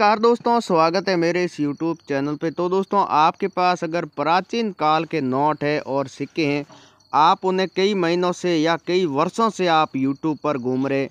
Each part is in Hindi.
नमस्कार दोस्तों स्वागत है मेरे इस यूट्यूब चैनल पे तो दोस्तों आपके पास अगर प्राचीन काल के नोट है और सिक्के हैं आप उन्हें कई महीनों से या कई वर्षों से आप यूट्यूब पर घूम रहे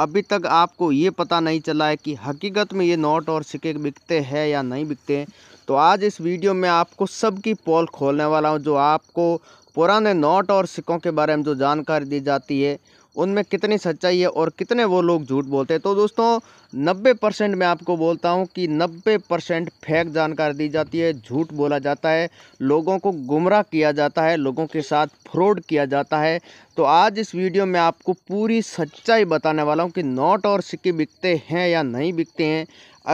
अभी तक आपको ये पता नहीं चला है कि हकीकत में ये नोट और सिक्के बिकते हैं या नहीं बिकते हैं तो आज इस वीडियो में आपको सबकी पोल खोलने वाला हूँ जो आपको पुराने नोट और सिक्कों के बारे में जो जानकारी दी जाती है उनमें कितनी सच्चाई है और कितने वो लोग झूठ बोलते हैं तो दोस्तों 90 परसेंट मैं आपको बोलता हूँ कि 90 परसेंट फेक जानकारी दी जाती है झूठ बोला जाता है लोगों को गुमराह किया जाता है लोगों के साथ फ्रॉड किया जाता है तो आज इस वीडियो में आपको पूरी सच्चाई बताने वाला हूँ कि नोट और सिक्के बिकते हैं या नहीं बिकते हैं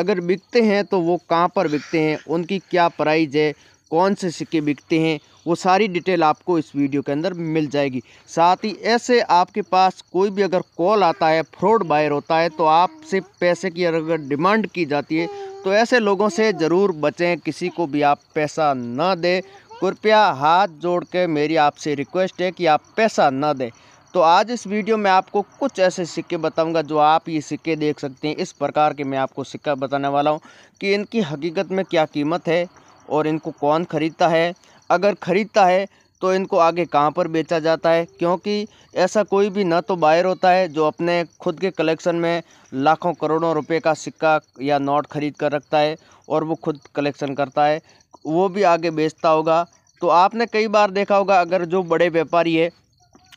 अगर बिकते हैं तो वो कहाँ पर बिकते हैं उनकी क्या प्राइज़ है कौन से सिक्के बिकते हैं वो सारी डिटेल आपको इस वीडियो के अंदर मिल जाएगी साथ ही ऐसे आपके पास कोई भी अगर कॉल आता है फ्रॉड बायर होता है तो आपसे पैसे की अगर डिमांड की जाती है तो ऐसे लोगों से ज़रूर बचें किसी को भी आप पैसा ना दें कृपया हाथ जोड़ के मेरी आपसे रिक्वेस्ट है कि आप पैसा ना दें तो आज इस वीडियो में आपको कुछ ऐसे सिक्के बताऊंगा जो आप ये सिक्के देख सकते हैं इस प्रकार के मैं आपको सिक्का बताने वाला हूं कि इनकी हकीकत में क्या कीमत है और इनको कौन ख़रीदता है अगर ख़रीदता है तो इनको आगे कहाँ पर बेचा जाता है क्योंकि ऐसा कोई भी ना तो बायर होता है जो अपने खुद के कलेक्शन में लाखों करोड़ों रुपए का सिक्का या नोट खरीद कर रखता है और वो खुद कलेक्शन करता है वो भी आगे बेचता होगा तो आपने कई बार देखा होगा अगर जो बड़े व्यापारी है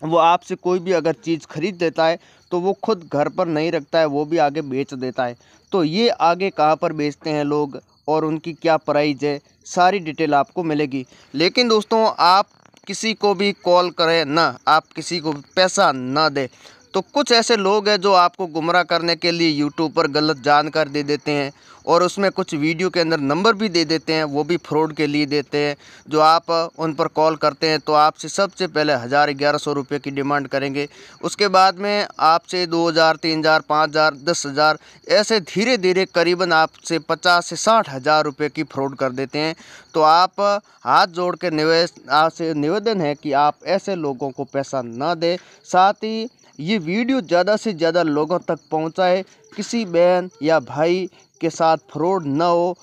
वो आपसे कोई भी अगर चीज़ खरीद देता है तो वो खुद घर पर नहीं रखता है वो भी आगे बेच देता है तो ये आगे कहाँ पर बेचते हैं लोग और उनकी क्या प्राइज़ है सारी डिटेल आपको मिलेगी लेकिन दोस्तों आप किसी को भी कॉल करें ना आप किसी को पैसा ना दे तो कुछ ऐसे लोग हैं जो आपको गुमराह करने के लिए यूट्यूब पर गलत जानकारी दे देते हैं और उसमें कुछ वीडियो के अंदर नंबर भी दे देते हैं वो भी फ्रॉड के लिए देते हैं जो आप उन पर कॉल करते हैं तो आपसे सबसे पहले हज़ार ग्यारह सौ रुपये की डिमांड करेंगे उसके बाद में आपसे दो हज़ार तीन हज़ार पाँच हज़ार दस हज़ार ऐसे धीरे धीरे करीबन आपसे पचास से साठ हज़ार रुपये की फ्रॉड कर देते हैं तो आप हाथ जोड़ के निवेश आपसे निवेदन है कि आप ऐसे लोगों को पैसा ना दें साथ ही ये वीडियो ज़्यादा से ज़्यादा लोगों तक पहुँचाए किसी बहन या भाई के साथ फ्रॉड ना हो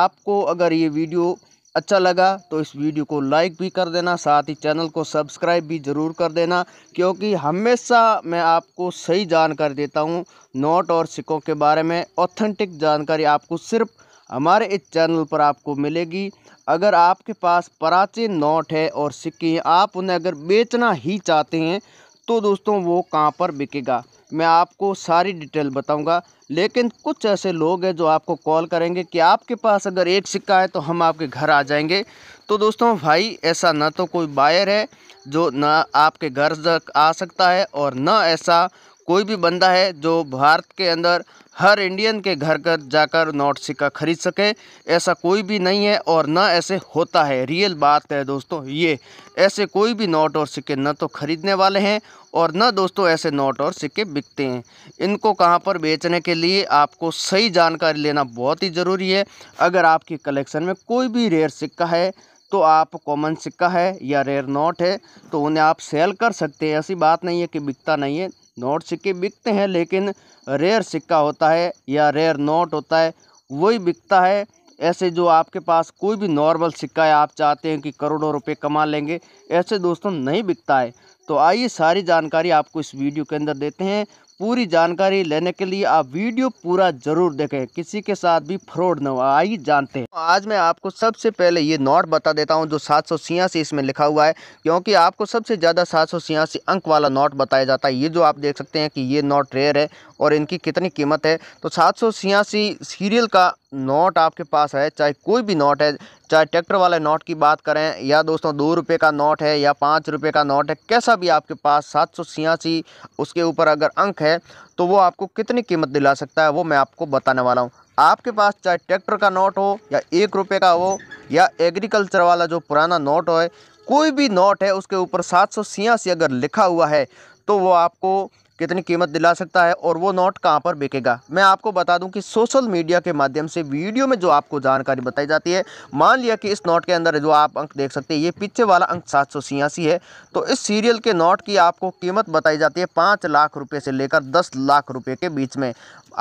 आपको अगर ये वीडियो अच्छा लगा तो इस वीडियो को लाइक भी कर देना साथ ही चैनल को सब्सक्राइब भी ज़रूर कर देना क्योंकि हमेशा मैं आपको सही जानकारी देता हूँ नोट और सिक्कों के बारे में ऑथेंटिक जानकारी आपको सिर्फ हमारे इस चैनल पर आपको मिलेगी अगर आपके पास प्राचीन नोट है और सिक्के हैं आप उन्हें अगर बेचना ही चाहते हैं तो दोस्तों वो कहाँ पर बिकेगा मैं आपको सारी डिटेल बताऊंगा लेकिन कुछ ऐसे लोग हैं जो आपको कॉल करेंगे कि आपके पास अगर एक सिक्का है तो हम आपके घर आ जाएंगे तो दोस्तों भाई ऐसा ना तो कोई बायर है जो ना आपके घर आ सकता है और ना ऐसा कोई भी बंदा है जो भारत के अंदर हर इंडियन के घर घर जाकर नोट सिक्का खरीद सके ऐसा कोई भी नहीं है और ना ऐसे होता है रियल बात है दोस्तों ये ऐसे कोई भी नोट और सिक्के न तो ख़रीदने वाले हैं और ना दोस्तों ऐसे नोट और सिक्के बिकते हैं इनको कहाँ पर बेचने के लिए आपको सही जानकारी लेना बहुत ही ज़रूरी है अगर आपकी कलेक्शन में कोई भी रेयर सिक्का है तो आप कॉमन सिक्का है या रेयर नोट है तो उन्हें आप सेल कर सकते हैं ऐसी बात नहीं है कि बिकता नहीं है नोट सिक्के बिकते हैं लेकिन रेयर सिक्का होता है या रेयर नोट होता है वही बिकता है ऐसे जो आपके पास कोई भी नॉर्मल सिक्का है आप चाहते हैं कि करोड़ों रुपए कमा लेंगे ऐसे दोस्तों नहीं बिकता है तो आइए सारी जानकारी आपको इस वीडियो के अंदर देते हैं पूरी जानकारी लेने के लिए आप वीडियो पूरा जरूर देखें किसी के साथ भी फ्रॉड न हो आई जानते हैं आज मैं आपको सबसे पहले ये नोट बता देता हूँ जो सात सौ छियासी इसमें लिखा हुआ है क्योंकि आपको सबसे ज़्यादा सात सौ छियासी अंक वाला नोट बताया जाता है ये जो आप देख सकते हैं कि ये नोट रेयर है और इनकी कितनी कीमत है तो सात सीरियल का नोट आपके पास है चाहे कोई भी नोट है चाहे ट्रैक्टर वाले नोट की बात करें या दोस्तों दो रुपये का नोट है या पाँच रुपये का नोट है कैसा भी आपके पास सात सौ छियासी उसके ऊपर अगर अंक है तो वो आपको कितनी कीमत दिला सकता है वो मैं आपको बताने वाला हूँ आपके पास चाहे ट्रैक्टर का नोट हो या एक रुपये का हो या एग्रीकल्चर वाला जो पुराना नोट हो कोई भी नोट है उसके ऊपर सात सौ छियासी अगर लिखा हुआ है तो वो आपको कितनी कीमत दिला सकता है और वो नोट कहाँ पर बिकेगा मैं आपको बता दूं कि सोशल मीडिया के माध्यम से वीडियो में जो आपको जानकारी बताई जाती है मान लिया कि इस नोट के अंदर जो आप अंक देख सकते हैं ये पीछे वाला अंक सात है तो इस सीरियल के नोट की आपको कीमत बताई जाती है पाँच लाख रुपये से लेकर दस लाख रुपये के बीच में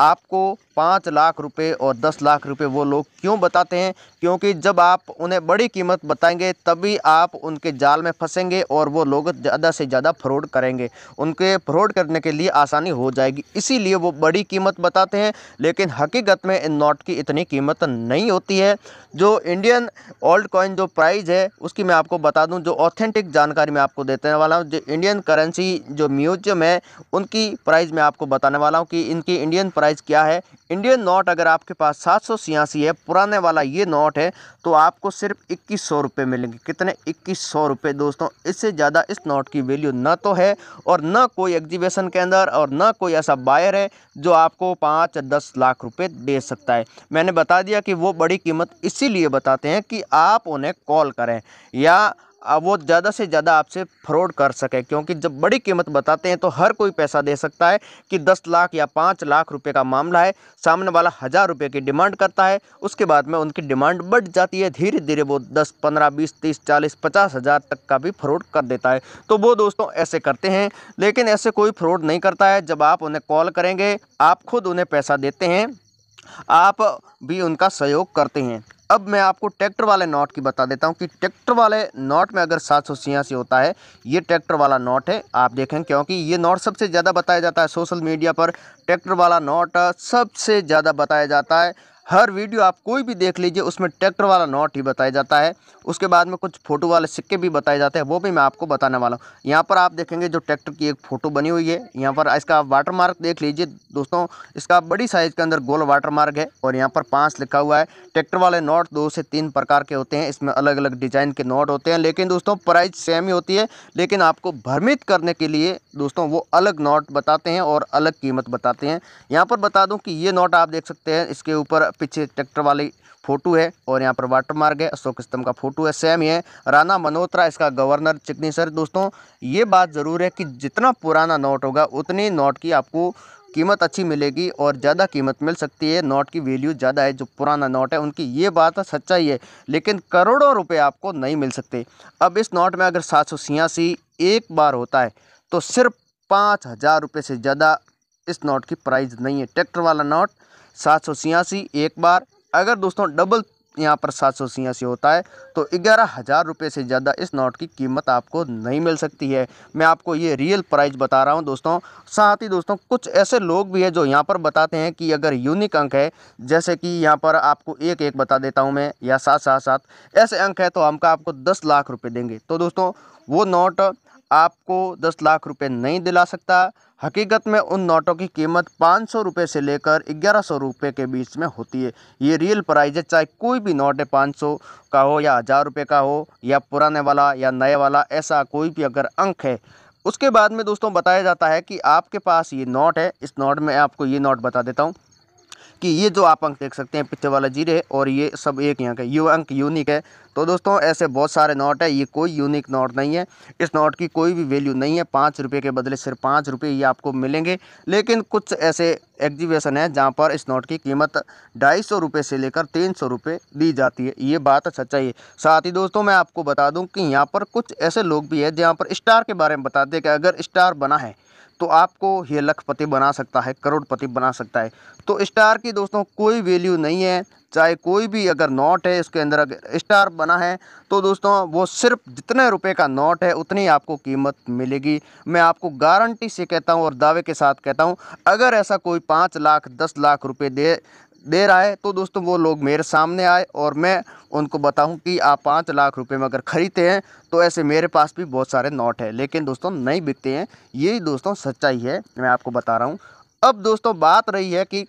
आपको पाँच लाख रुपये और दस लाख रुपये वो लोग क्यों बताते हैं क्योंकि जब आप उन्हें बड़ी कीमत बताएंगे तभी आप उनके जाल में फंसेंगे और वो लोग ज़्यादा से ज़्यादा फ्रॉड करेंगे उनके फ्रॉड करने के के लिए आसानी हो जाएगी इसीलिए वो बड़ी कीमत बताते हैं लेकिन हकीकत में इन नोट की इतनी कीमत नहीं होती है जो इंडियन ओल्ड कॉइन जो प्राइज़ है उसकी मैं आपको बता दूं जो ऑथेंटिक जानकारी मैं आपको देते वाला हूँ जो इंडियन करेंसी जो म्यूजियम है उनकी प्राइस मैं आपको बताने वाला हूं कि इनकी इंडियन प्राइस क्या है इंडियन नोट अगर आपके पास सात सौ छियासी है पुराने वाला ये नोट है तो आपको सिर्फ इक्कीस सौ रुपये मिलेंगे कितने इक्कीस सौ रुपये दोस्तों इससे ज़्यादा इस नोट की वैल्यू ना तो है और ना कोई एग्जीबिशन के अंदर और ना कोई ऐसा बायर है जो आपको पाँच दस लाख रुपए दे सकता है मैंने बता दिया कि वो बड़ी कीमत इसीलिए बताते हैं कि आप उन्हें कॉल करें या वो ज़्यादा से ज़्यादा आपसे फ्रॉड कर सके क्योंकि जब बड़ी कीमत बताते हैं तो हर कोई पैसा दे सकता है कि दस लाख या पाँच लाख रुपए का मामला है सामने वाला हज़ार रुपये की डिमांड करता है उसके बाद में उनकी डिमांड बढ़ जाती है धीरे धीरे वो दस पंद्रह बीस तीस चालीस पचास हज़ार तक का भी फ्रॉड कर देता है तो वो दोस्तों ऐसे करते हैं लेकिन ऐसे कोई फ्रॉड नहीं करता है जब आप उन्हें कॉल करेंगे आप खुद उन्हें पैसा देते हैं आप भी उनका सहयोग करते हैं अब मैं आपको ट्रैक्टर वाले नॉट की बता देता हूँ कि ट्रैक्टर वाले नॉट में अगर सात सौ होता है ये ट्रैक्टर वाला नॉट है आप देखें क्योंकि ये नॉट सबसे ज़्यादा बताया जाता है सोशल मीडिया पर ट्रैक्टर वाला नॉट सबसे ज़्यादा बताया जाता है हर वीडियो आप कोई भी देख लीजिए उसमें ट्रैक्टर वाला नोट ही बताया जाता है उसके बाद में कुछ फ़ोटो वाले सिक्के भी बताए जाते हैं वो भी मैं आपको बताने वाला हूँ यहाँ पर आप देखेंगे जो ट्रैक्टर की एक फ़ोटो बनी हुई है यहाँ पर इसका वाटर देख लीजिए दोस्तों इसका बड़ी साइज़ के अंदर गोल वाटर है और यहाँ पर पाँच लिखा हुआ है ट्रैक्टर वाले नोट दो से तीन प्रकार के होते हैं इसमें अलग अलग डिज़ाइन के नोट होते हैं लेकिन दोस्तों प्राइस सेम ही होती है लेकिन आपको भ्रमित करने के लिए दोस्तों वो अलग नोट बताते हैं और अलग कीमत बताते हैं यहाँ पर बता दूँ कि ये नोट आप देख सकते हैं इसके ऊपर पीछे ट्रैक्टर वाली फोटो है और यहाँ पर वाटर मार्ग है अशोक स्तंभ का फोटो है सेम ही है राणा मनोत्रा इसका गवर्नर चिकनी सर दोस्तों ये बात ज़रूर है कि जितना पुराना नोट होगा उतनी नोट की आपको कीमत अच्छी मिलेगी और ज़्यादा कीमत मिल सकती है नोट की वैल्यू ज़्यादा है जो पुराना नोट है उनकी ये बात तो सच्चाई है लेकिन करोड़ों रुपए आपको नहीं मिल सकते अब इस नोट में अगर सात सौ छियासी एक बार होता है तो सिर्फ पाँच हज़ार रुपये से ज़्यादा इस नोट की प्राइस नहीं है ट्रैक्टर वाला नोट सात सौ छियासी एक बार अगर दोस्तों डबल यहाँ पर सात सौ छियासी होता है तो ग्यारह हज़ार रुपये से ज़्यादा इस नोट की कीमत आपको नहीं मिल सकती है मैं आपको ये रियल प्राइस बता रहा हूँ दोस्तों साथ ही दोस्तों कुछ ऐसे लोग भी हैं जो यहाँ पर बताते हैं कि अगर यूनिक अंक है जैसे कि यहाँ पर आपको एक एक बता देता हूँ मैं या सात सात सात ऐसे अंक है तो हमका आपको दस लाख रुपये देंगे तो दोस्तों वो नोट आपको दस लाख रुपए नहीं दिला सकता हकीकत में उन नोटों की कीमत पाँच सौ रुपये से लेकर ग्यारह सौ रुपये के बीच में होती है ये रियल प्राइज़ है चाहे कोई भी नोट है पाँच सौ का हो या हज़ार रुपये का हो या पुराने वाला या नए वाला ऐसा कोई भी अगर अंक है उसके बाद में दोस्तों बताया जाता है कि आपके पास ये नोट है इस नोट में आपको ये नोट बता देता हूँ कि ये जो आप अंक देख सकते हैं पीछे वाला जीरे है और ये सब एक यहाँ का ये अंक यूनिक है तो दोस्तों ऐसे बहुत सारे नोट है ये कोई यूनिक नोट नहीं है इस नोट की कोई भी वैल्यू नहीं है पाँच रुपये के बदले सिर्फ पाँच रुपये ये आपको मिलेंगे लेकिन कुछ ऐसे एग्जीबिशन है जहाँ पर इस नोट की कीमत ढाई सौ रुपये से लेकर तीन सौ रुपये दी जाती है ये बात सच्चाई है साथ ही दोस्तों मैं आपको बता दूँ कि यहाँ पर कुछ ऐसे लोग भी है जहाँ पर स्टार के बारे में बताते हैं कि अगर स्टार बना है तो आपको ये लखपति बना सकता है करोड़पति बना सकता है तो स्टार की दोस्तों कोई वैल्यू नहीं है चाहे कोई भी अगर नोट है उसके अंदर अगर स्टार बना है तो दोस्तों वो सिर्फ जितने रुपए का नोट है उतनी आपको कीमत मिलेगी मैं आपको गारंटी से कहता हूँ और दावे के साथ कहता हूँ अगर ऐसा कोई पाँच लाख दस लाख रुपए दे दे रहा है तो दोस्तों वो लोग मेरे सामने आए और मैं उनको बताऊं कि आप पाँच लाख रुपए में अगर ख़रीदते हैं तो ऐसे मेरे पास भी बहुत सारे नोट है लेकिन दोस्तों नहीं बिकते हैं यही दोस्तों सच्चाई है मैं आपको बता रहा हूँ अब दोस्तों बात रही है कि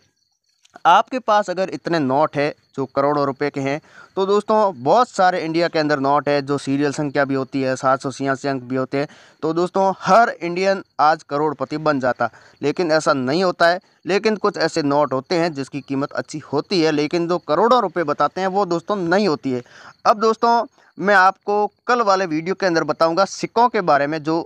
आपके पास अगर इतने नोट है जो करोड़ों रुपए के हैं तो दोस्तों बहुत सारे इंडिया के अंदर नोट है जो सीरियल संख्या भी होती है सात सौ छियासी अंक भी होते हैं तो दोस्तों हर इंडियन आज करोड़पति बन जाता लेकिन ऐसा नहीं होता है लेकिन कुछ ऐसे नोट होते हैं जिसकी कीमत अच्छी होती है लेकिन जो करोड़ों रुपये बताते हैं वो दोस्तों नहीं होती है अब दोस्तों मैं आपको कल वाले वीडियो के अंदर बताऊँगा सिक्कों के बारे में जो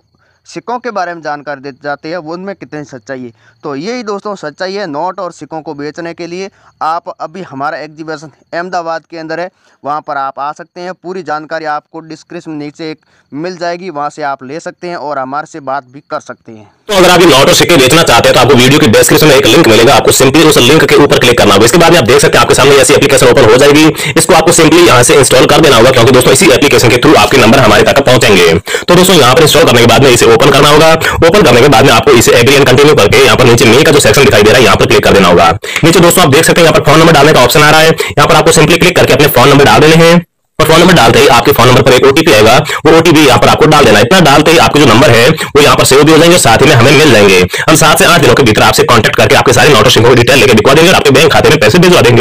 सिक्कों के बारे में जानकारी दी जाते हैं उनमें कितनी सच्चाई है तो यही दोस्तों सच्चाई है नोट और सिक्कों को बेचने के लिए आप अभी हमारा एग्जीबिशन अहमदाबाद के अंदर है वहाँ पर आप आ सकते हैं पूरी जानकारी आपको डिस्क्रिप्शन नीचे एक मिल जाएगी वहाँ से आप ले सकते हैं और हमारे से बात भी कर सकते हैं तो अगर आप ये लॉटो सिक्के बेचना चाहते हैं तो आपको वीडियो की डिस्क्रिप्शन में एक लिंक मिलेगा आपको सिंपली उस लिंक के ऊपर क्लिक करना होगा इसके बाद आप देख सकते हैं आपके सामने ऐसी एप्लीकेशन ओपन हो जाएगी इसको आपको सिंपली यहाँ से इंस्टॉल कर देना होगा क्योंकि दोस्तों इसी एप्लीकेशन के थ्रू आपके नंबर हमारे तक पहुंचेंगे तो दोस्तों यहाँ पर इंस्टॉल करने के बाद में इसे ओपन करना होगा ओपन करने के बाद में आपको इसे एग्री एंड कंटिन्यू करके यहाँ पर नीचे मे का जो सेक्शन दिखाई दे रहा है यहाँ पर क्लिक कर देना होगा नीचे दोस्तों आप देख सकते हैं यहाँ पर फोन नंबर डालने का ऑप्शन आ रहा है यहाँ पर आपको सिंपली क्लिक करके अपने फोन नंबर डाल देने हैं और फोन नंबर डालते ही आपके फोन नंबर पर एक ओटीपी आएगा वो ओटीपी यहाँ पर आपको डाल देना इतना डालते ही आपके जो नंबर है वो यहाँ पर सेव भी हो जाएंगे साथ ही में हमें मिल जाएंगे हम सात से आठ दिनों के भीतर आपसे कॉन्टेक्ट करके आपके सारे नोटों सिंह डिटेल लेकर दिखवा देंगे और आपके बैंक खाते में पैसे भिजवा देंगे